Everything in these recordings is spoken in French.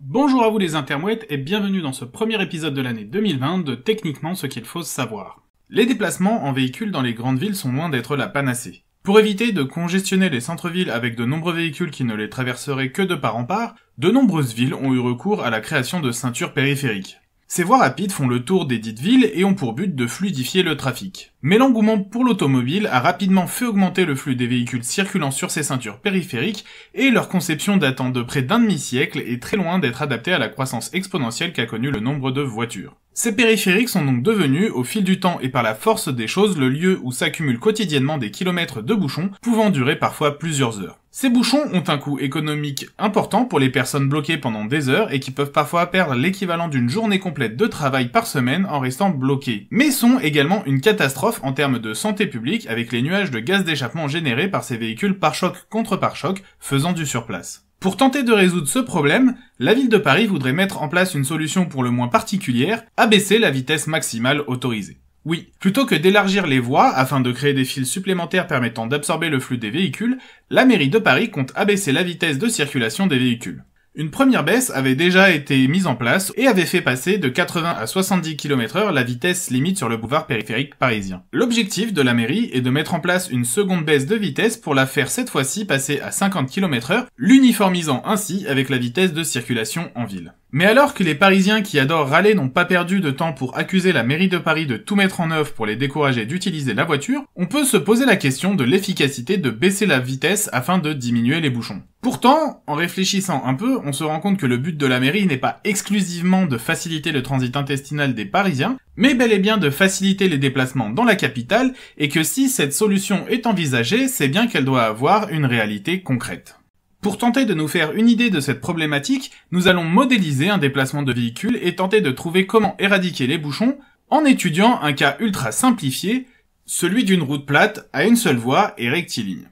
Bonjour à vous les intermouettes et bienvenue dans ce premier épisode de l'année 2020 de Techniquement ce qu'il faut savoir. Les déplacements en véhicules dans les grandes villes sont loin d'être la panacée. Pour éviter de congestionner les centres-villes avec de nombreux véhicules qui ne les traverseraient que de part en part, de nombreuses villes ont eu recours à la création de ceintures périphériques. Ces voies rapides font le tour des dites villes et ont pour but de fluidifier le trafic. Mais l'engouement pour l'automobile a rapidement fait augmenter le flux des véhicules circulant sur ces ceintures périphériques et leur conception datant de près d'un demi-siècle est très loin d'être adaptée à la croissance exponentielle qu'a connue le nombre de voitures. Ces périphériques sont donc devenus, au fil du temps et par la force des choses, le lieu où s'accumulent quotidiennement des kilomètres de bouchons, pouvant durer parfois plusieurs heures. Ces bouchons ont un coût économique important pour les personnes bloquées pendant des heures et qui peuvent parfois perdre l'équivalent d'une journée complète de travail par semaine en restant bloquées, mais sont également une catastrophe en termes de santé publique avec les nuages de gaz d'échappement générés par ces véhicules par choc contre par choc faisant du surplace. Pour tenter de résoudre ce problème, la ville de Paris voudrait mettre en place une solution pour le moins particulière, abaisser la vitesse maximale autorisée. Oui, plutôt que d'élargir les voies afin de créer des fils supplémentaires permettant d'absorber le flux des véhicules, la mairie de Paris compte abaisser la vitesse de circulation des véhicules. Une première baisse avait déjà été mise en place et avait fait passer de 80 à 70 km h la vitesse limite sur le boulevard périphérique parisien. L'objectif de la mairie est de mettre en place une seconde baisse de vitesse pour la faire cette fois-ci passer à 50 km h l'uniformisant ainsi avec la vitesse de circulation en ville. Mais alors que les Parisiens qui adorent râler n'ont pas perdu de temps pour accuser la mairie de Paris de tout mettre en œuvre pour les décourager d'utiliser la voiture, on peut se poser la question de l'efficacité de baisser la vitesse afin de diminuer les bouchons. Pourtant, en réfléchissant un peu, on se rend compte que le but de la mairie n'est pas exclusivement de faciliter le transit intestinal des Parisiens, mais bel et bien de faciliter les déplacements dans la capitale, et que si cette solution est envisagée, c'est bien qu'elle doit avoir une réalité concrète. Pour tenter de nous faire une idée de cette problématique, nous allons modéliser un déplacement de véhicule et tenter de trouver comment éradiquer les bouchons en étudiant un cas ultra simplifié, celui d'une route plate à une seule voie et rectiligne.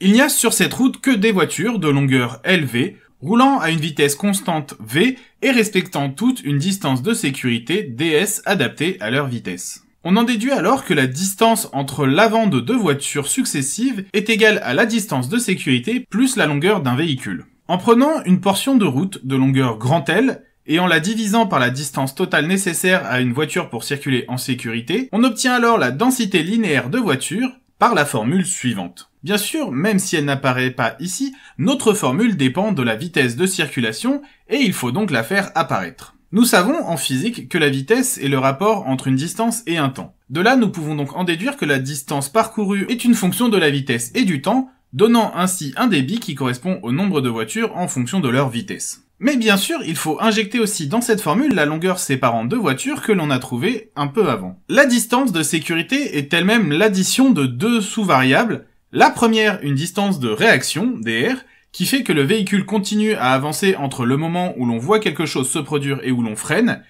Il n'y a sur cette route que des voitures de longueur LV roulant à une vitesse constante V et respectant toutes une distance de sécurité DS adaptée à leur vitesse. On en déduit alors que la distance entre l'avant de deux voitures successives est égale à la distance de sécurité plus la longueur d'un véhicule. En prenant une portion de route de longueur grand L et en la divisant par la distance totale nécessaire à une voiture pour circuler en sécurité, on obtient alors la densité linéaire de voiture par la formule suivante. Bien sûr, même si elle n'apparaît pas ici, notre formule dépend de la vitesse de circulation et il faut donc la faire apparaître. Nous savons, en physique, que la vitesse est le rapport entre une distance et un temps. De là, nous pouvons donc en déduire que la distance parcourue est une fonction de la vitesse et du temps, donnant ainsi un débit qui correspond au nombre de voitures en fonction de leur vitesse. Mais bien sûr, il faut injecter aussi dans cette formule la longueur séparant deux voitures que l'on a trouvée un peu avant. La distance de sécurité est elle-même l'addition de deux sous-variables, la première une distance de réaction, dr, qui fait que le véhicule continue à avancer entre le moment où l'on voit quelque chose se produire et où l'on freine,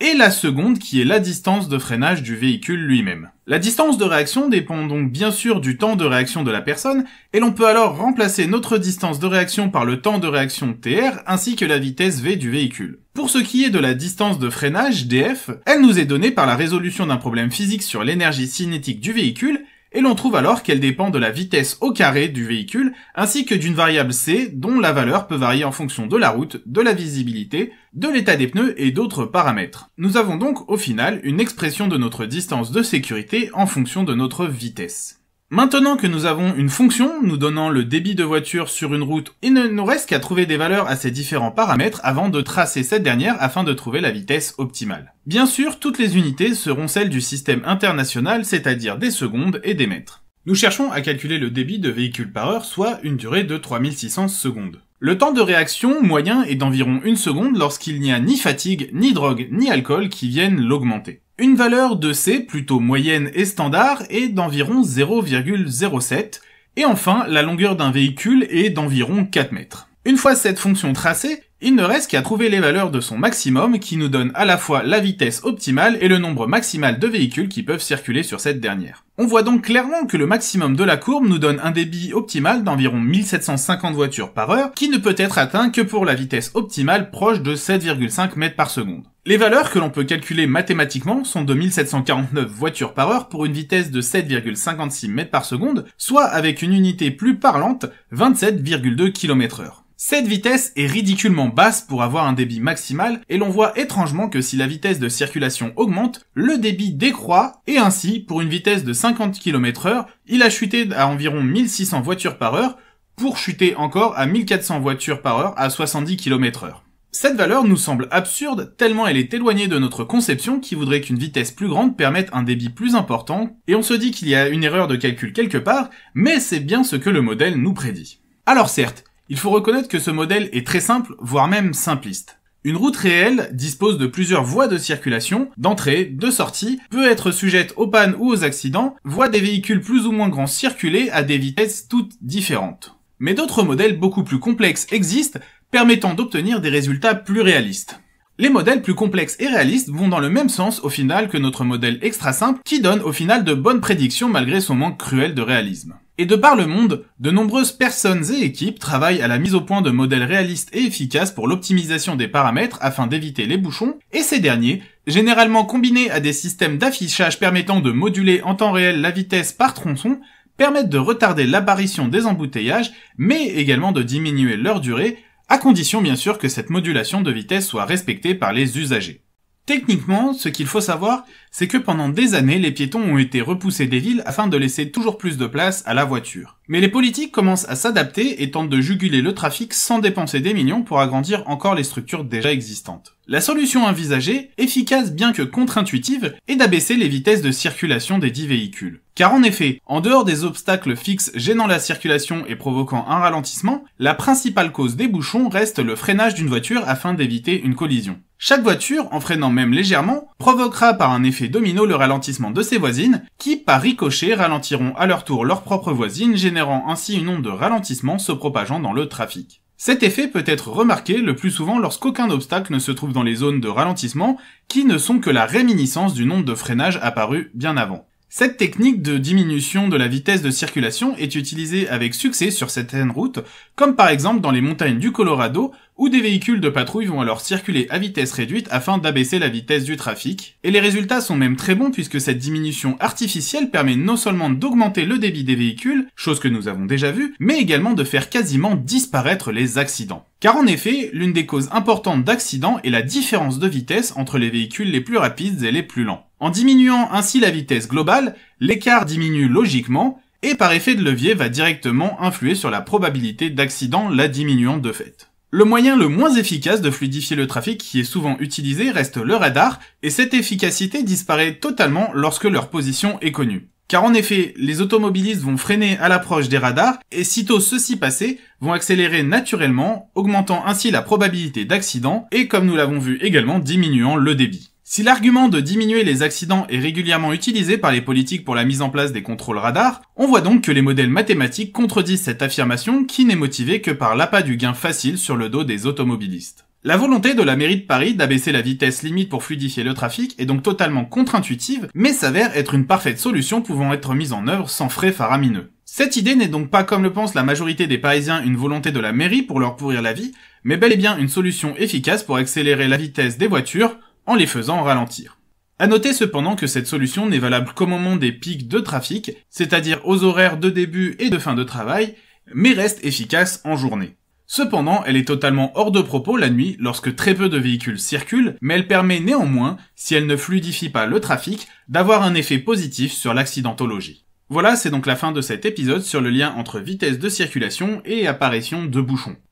et la seconde qui est la distance de freinage du véhicule lui-même. La distance de réaction dépend donc bien sûr du temps de réaction de la personne, et l'on peut alors remplacer notre distance de réaction par le temps de réaction TR ainsi que la vitesse V du véhicule. Pour ce qui est de la distance de freinage, DF, elle nous est donnée par la résolution d'un problème physique sur l'énergie cinétique du véhicule, et l'on trouve alors qu'elle dépend de la vitesse au carré du véhicule, ainsi que d'une variable C dont la valeur peut varier en fonction de la route, de la visibilité, de l'état des pneus et d'autres paramètres. Nous avons donc au final une expression de notre distance de sécurité en fonction de notre vitesse. Maintenant que nous avons une fonction nous donnant le débit de voiture sur une route, il ne nous reste qu'à trouver des valeurs à ces différents paramètres avant de tracer cette dernière afin de trouver la vitesse optimale. Bien sûr, toutes les unités seront celles du système international, c'est-à-dire des secondes et des mètres. Nous cherchons à calculer le débit de véhicules par heure, soit une durée de 3600 secondes. Le temps de réaction moyen est d'environ une seconde lorsqu'il n'y a ni fatigue, ni drogue, ni alcool qui viennent l'augmenter. Une valeur de C plutôt moyenne et standard est d'environ 0,07 et enfin la longueur d'un véhicule est d'environ 4 mètres. Une fois cette fonction tracée, il ne reste qu'à trouver les valeurs de son maximum qui nous donne à la fois la vitesse optimale et le nombre maximal de véhicules qui peuvent circuler sur cette dernière. On voit donc clairement que le maximum de la courbe nous donne un débit optimal d'environ 1750 voitures par heure qui ne peut être atteint que pour la vitesse optimale proche de 7,5 mètres par seconde. Les valeurs que l'on peut calculer mathématiquement sont de 1749 voitures par heure pour une vitesse de 7,56 mètres par seconde, soit avec une unité plus parlante, 27,2 km heure. Cette vitesse est ridiculement basse pour avoir un débit maximal et l'on voit étrangement que si la vitesse de circulation augmente, le débit décroît et ainsi, pour une vitesse de 50 km heure, il a chuté à environ 1600 voitures par heure pour chuter encore à 1400 voitures par heure à 70 km heure. Cette valeur nous semble absurde tellement elle est éloignée de notre conception qui voudrait qu'une vitesse plus grande permette un débit plus important, et on se dit qu'il y a une erreur de calcul quelque part, mais c'est bien ce que le modèle nous prédit. Alors certes, il faut reconnaître que ce modèle est très simple, voire même simpliste. Une route réelle dispose de plusieurs voies de circulation, d'entrée, de sortie, peut être sujette aux pannes ou aux accidents, voit des véhicules plus ou moins grands circuler à des vitesses toutes différentes. Mais d'autres modèles beaucoup plus complexes existent permettant d'obtenir des résultats plus réalistes. Les modèles plus complexes et réalistes vont dans le même sens au final que notre modèle extra simple qui donne au final de bonnes prédictions malgré son manque cruel de réalisme. Et de par le monde, de nombreuses personnes et équipes travaillent à la mise au point de modèles réalistes et efficaces pour l'optimisation des paramètres afin d'éviter les bouchons, et ces derniers, généralement combinés à des systèmes d'affichage permettant de moduler en temps réel la vitesse par tronçon, permettent de retarder l'apparition des embouteillages, mais également de diminuer leur durée, à condition bien sûr que cette modulation de vitesse soit respectée par les usagers. Techniquement, ce qu'il faut savoir, c'est que pendant des années, les piétons ont été repoussés des villes afin de laisser toujours plus de place à la voiture. Mais les politiques commencent à s'adapter et tentent de juguler le trafic sans dépenser des millions pour agrandir encore les structures déjà existantes. La solution envisagée, efficace bien que contre-intuitive, est d'abaisser les vitesses de circulation des dix véhicules. Car en effet, en dehors des obstacles fixes gênant la circulation et provoquant un ralentissement, la principale cause des bouchons reste le freinage d'une voiture afin d'éviter une collision. Chaque voiture, en freinant même légèrement, provoquera par un effet domino le ralentissement de ses voisines, qui par ricochet ralentiront à leur tour leurs propres voisines, générant ainsi une onde de ralentissement se propageant dans le trafic. Cet effet peut être remarqué le plus souvent lorsqu'aucun obstacle ne se trouve dans les zones de ralentissement qui ne sont que la réminiscence du nombre de freinage apparu bien avant. Cette technique de diminution de la vitesse de circulation est utilisée avec succès sur certaines routes, comme par exemple dans les montagnes du Colorado, où des véhicules de patrouille vont alors circuler à vitesse réduite afin d'abaisser la vitesse du trafic, et les résultats sont même très bons puisque cette diminution artificielle permet non seulement d'augmenter le débit des véhicules, chose que nous avons déjà vue, mais également de faire quasiment disparaître les accidents. Car en effet, l'une des causes importantes d'accidents est la différence de vitesse entre les véhicules les plus rapides et les plus lents. En diminuant ainsi la vitesse globale, l'écart diminue logiquement et par effet de levier va directement influer sur la probabilité d'accident la diminuant de fait. Le moyen le moins efficace de fluidifier le trafic qui est souvent utilisé reste le radar, et cette efficacité disparaît totalement lorsque leur position est connue. Car en effet, les automobilistes vont freiner à l'approche des radars, et sitôt ceux-ci passés, vont accélérer naturellement, augmentant ainsi la probabilité d'accident, et comme nous l'avons vu également, diminuant le débit. Si l'argument de diminuer les accidents est régulièrement utilisé par les politiques pour la mise en place des contrôles radars, on voit donc que les modèles mathématiques contredisent cette affirmation qui n'est motivée que par l'appât du gain facile sur le dos des automobilistes. La volonté de la mairie de Paris d'abaisser la vitesse limite pour fluidifier le trafic est donc totalement contre-intuitive, mais s'avère être une parfaite solution pouvant être mise en œuvre sans frais faramineux. Cette idée n'est donc pas, comme le pense la majorité des Parisiens, une volonté de la mairie pour leur pourrir la vie, mais bel et bien une solution efficace pour accélérer la vitesse des voitures, en les faisant ralentir. À noter cependant que cette solution n'est valable qu'au moment des pics de trafic, c'est-à-dire aux horaires de début et de fin de travail, mais reste efficace en journée. Cependant, elle est totalement hors de propos la nuit lorsque très peu de véhicules circulent, mais elle permet néanmoins, si elle ne fluidifie pas le trafic, d'avoir un effet positif sur l'accidentologie. Voilà, c'est donc la fin de cet épisode sur le lien entre vitesse de circulation et apparition de bouchons.